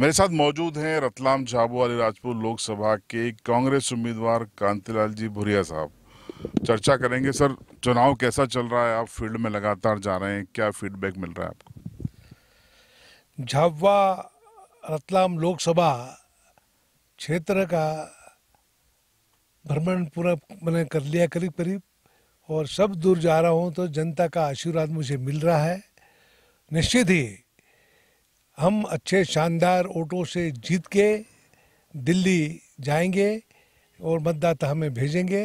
मेरे साथ मौजूद हैं रतलाम झाबू अली राजपुर लोकसभा के कांग्रेस उम्मीदवार कांतिलाल जी भुरिया साहब चर्चा करेंगे सर चुनाव कैसा चल रहा है आप फील्ड में लगातार जा रहे हैं क्या फीडबैक मिल रहा है आपको झाबुआ रतलाम लोकसभा क्षेत्र का भ्रमण पूरा मैंने कर लिया करीब करीब और सब दूर जा रहा हूँ तो जनता का आशीर्वाद मुझे मिल रहा है निश्चित ही हम अच्छे शानदार वोटों से जीत के दिल्ली जाएंगे और मतदाता हमें भेजेंगे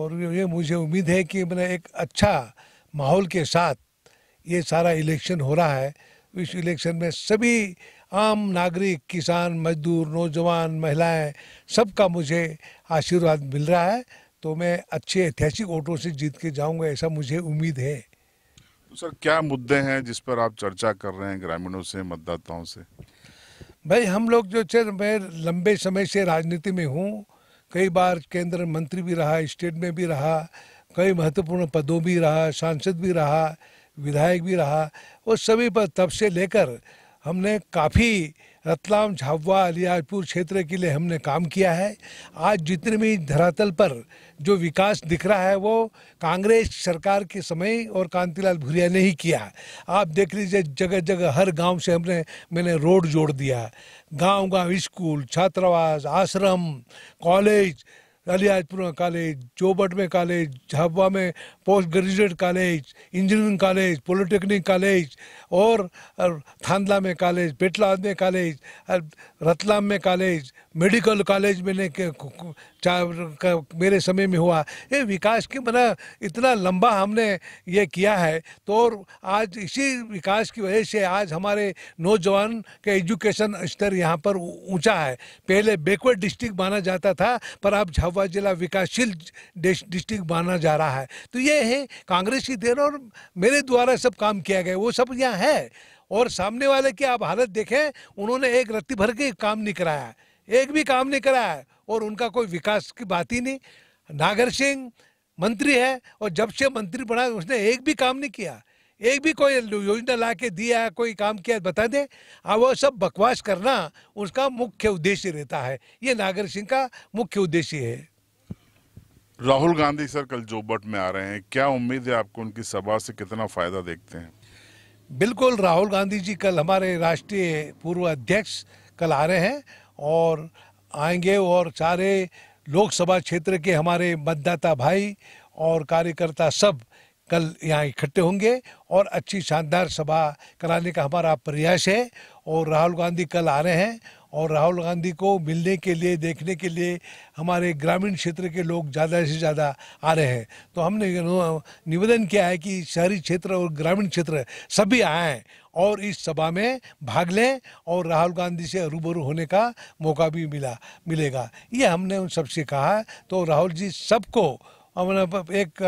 और ये मुझे उम्मीद है कि मैंने एक अच्छा माहौल के साथ ये सारा इलेक्शन हो रहा है इस इलेक्शन में सभी आम नागरिक किसान मजदूर नौजवान महिलाएं सबका मुझे आशीर्वाद मिल रहा है तो मैं अच्छे ऐतिहासिक वोटों से जीत के जाऊंगा ऐसा मुझे उम्मीद है सर क्या मुद्दे हैं जिस पर आप चर्चा कर रहे हैं ग्रामीणों से मतदाताओं से भाई हम लोग जो चल मैं लंबे समय से राजनीति में हूँ कई बार केंद्र मंत्री भी रहा स्टेट में भी रहा कई महत्वपूर्ण पदों भी रहा सांसद भी रहा विधायक भी रहा वो सभी पर तब से लेकर हमने काफ़ी रतलाम झाबुआ अलीराजपुर क्षेत्र के लिए हमने काम किया है आज जितने भी धरातल पर जो विकास दिख रहा है वो कांग्रेस सरकार के समय और कांतिलाल भूरिया ने ही किया आप देख लीजिए जगह जगह हर गांव से हमने मैंने रोड जोड़ दिया गांव गांव स्कूल छात्रावास आश्रम कॉलेज में कॉलेज चौबट में कॉलेज झाबुआ में post graduate college engineering college polytechnic college और थांदला में कॉलेज पेटलाद में कॉलेज रतलाम में कॉलेज मेडिकल कॉलेज मैंने मेरे समय में हुआ ये विकास की मना इतना लंबा हमने ये किया है तो और आज इसी विकास की वजह से आज हमारे नौजवान के एजुकेशन स्तर यहाँ पर ऊंचा है पहले बैकवर्ड डिस्ट्रिक्ट माना जाता था पर आप हुआ जिला विकासशील डिस्ट्रिक्ट माना जा रहा है तो ये है कांग्रेस की देन और मेरे द्वारा सब काम किया गया वो सब यहाँ है और सामने वाले की आप हालत देखें उन्होंने एक रत्ती भर के काम नहीं कराया एक भी काम नहीं कराया और उनका कोई विकास की बात ही नहीं नागर सिंह मंत्री है और जब से मंत्री बना उसने एक भी काम नहीं किया एक भी कोई योजना ला के दिया कोई काम किया बता दे और हाँ, वह सब बकवास करना उसका मुख्य उद्देश्य रहता है ये नागर सिंह का मुख्य उद्देश्य है राहुल गांधी सर कल जोबट में आ रहे हैं क्या उम्मीद है आपको उनकी सभा से कितना फायदा देखते हैं बिल्कुल राहुल गांधी जी कल हमारे राष्ट्रीय पूर्व अध्यक्ष कल आ रहे हैं और आएंगे और सारे लोकसभा क्षेत्र के हमारे मतदाता भाई और कार्यकर्ता सब कल यहाँ इकट्ठे होंगे और अच्छी शानदार सभा कराने का हमारा प्रयास है और राहुल गांधी कल आ रहे हैं और राहुल गांधी को मिलने के लिए देखने के लिए हमारे ग्रामीण क्षेत्र के लोग ज़्यादा से ज़्यादा आ रहे हैं तो हमने निवेदन किया है कि शहरी क्षेत्र और ग्रामीण क्षेत्र सभी आएँ और इस सभा में भाग लें और राहुल गांधी से रूबरू होने का मौका भी मिला मिलेगा ये हमने उन सबसे कहा तो राहुल जी सबको हम एक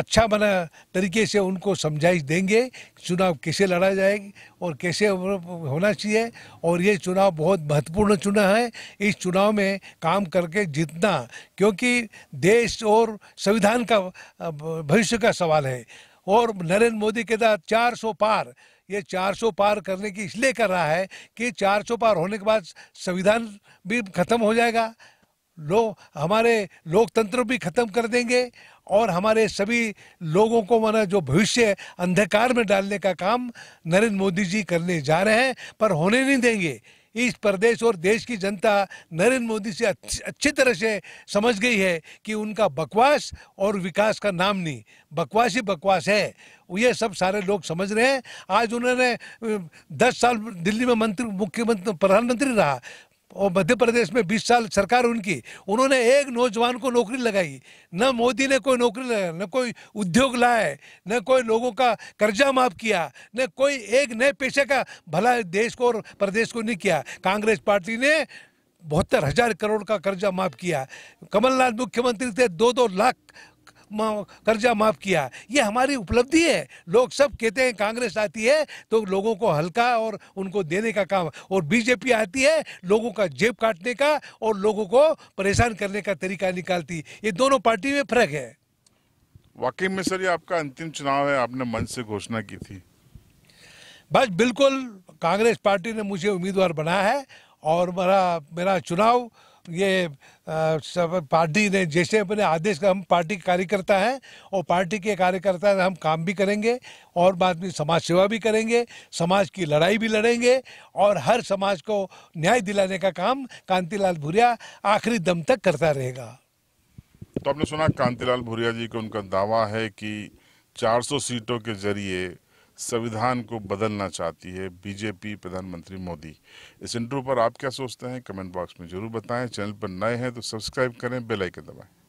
अच्छा बना तरीके से उनको समझाइश देंगे चुनाव कैसे लड़ा जाएगी और कैसे होना चाहिए और ये चुनाव बहुत महत्वपूर्ण चुनाव है इस चुनाव में काम करके जीतना क्योंकि देश और संविधान का भविष्य का सवाल है और नरेंद्र मोदी के साथ चार सौ पार ये 400 पार करने की इसलिए कर रहा है कि 400 पार होने के बाद संविधान भी खत्म हो जाएगा लो हमारे लोकतंत्र भी खत्म कर देंगे और हमारे सभी लोगों को माना जो भविष्य अंधकार में डालने का काम नरेंद्र मोदी जी करने जा रहे हैं पर होने नहीं देंगे इस प्रदेश और देश की जनता नरेंद्र मोदी से अच्छी तरह से समझ गई है कि उनका बकवास और विकास का नाम नहीं बकवास ही बकवास है ये सब सारे लोग समझ रहे हैं आज उन्होंने दस साल दिल्ली में मंत्री मुख्यमंत्री प्रधानमंत्री रहा और मध्य प्रदेश में 20 साल सरकार उनकी उन्होंने एक नौजवान को नौकरी लगाई न मोदी ने कोई नौकरी लगाया न कोई उद्योग लाए न कोई लोगों का कर्जा माफ किया न कोई एक नए पेशे का भला देश को और प्रदेश को नहीं किया कांग्रेस पार्टी ने बहत्तर हजार करोड़ का कर्जा माफ किया कमलनाथ मुख्यमंत्री थे दो दो लाख कर्जा माफ किया ये हमारी उपलब्धि है लोग सब कहते हैं कांग्रेस आती है तो लोगों को हल्का और उनको देने का काम और बीजेपी आती है लोगों का जेब काटने का और लोगों को परेशान करने का तरीका निकालती ये दोनों पार्टी में फर्क है वाकई में सर ये आपका अंतिम चुनाव है आपने मन से घोषणा की थी बस बिल्कुल कांग्रेस पार्टी ने मुझे उम्मीदवार बनाया है और मेरा मेरा चुनाव ये सब पार्टी ने जैसे अपने आदेश का हम पार्टी कार्यकर्ता हैं और पार्टी के कार्यकर्ता हम काम भी करेंगे और बाद में समाज सेवा भी करेंगे समाज की लड़ाई भी लड़ेंगे और हर समाज को न्याय दिलाने का काम कांतिलाल भूरिया आखिरी दम तक करता रहेगा तो आपने सुना कांतिलाल भूरिया जी को उनका दावा है कि 400 सीटों के जरिए संविधान को बदलना चाहती है बीजेपी प्रधानमंत्री मोदी इस इंटरव्यू पर आप क्या सोचते हैं कमेंट बॉक्स में जरूर बताएं चैनल पर नए हैं तो सब्सक्राइब करें बेल आइकन दबाएं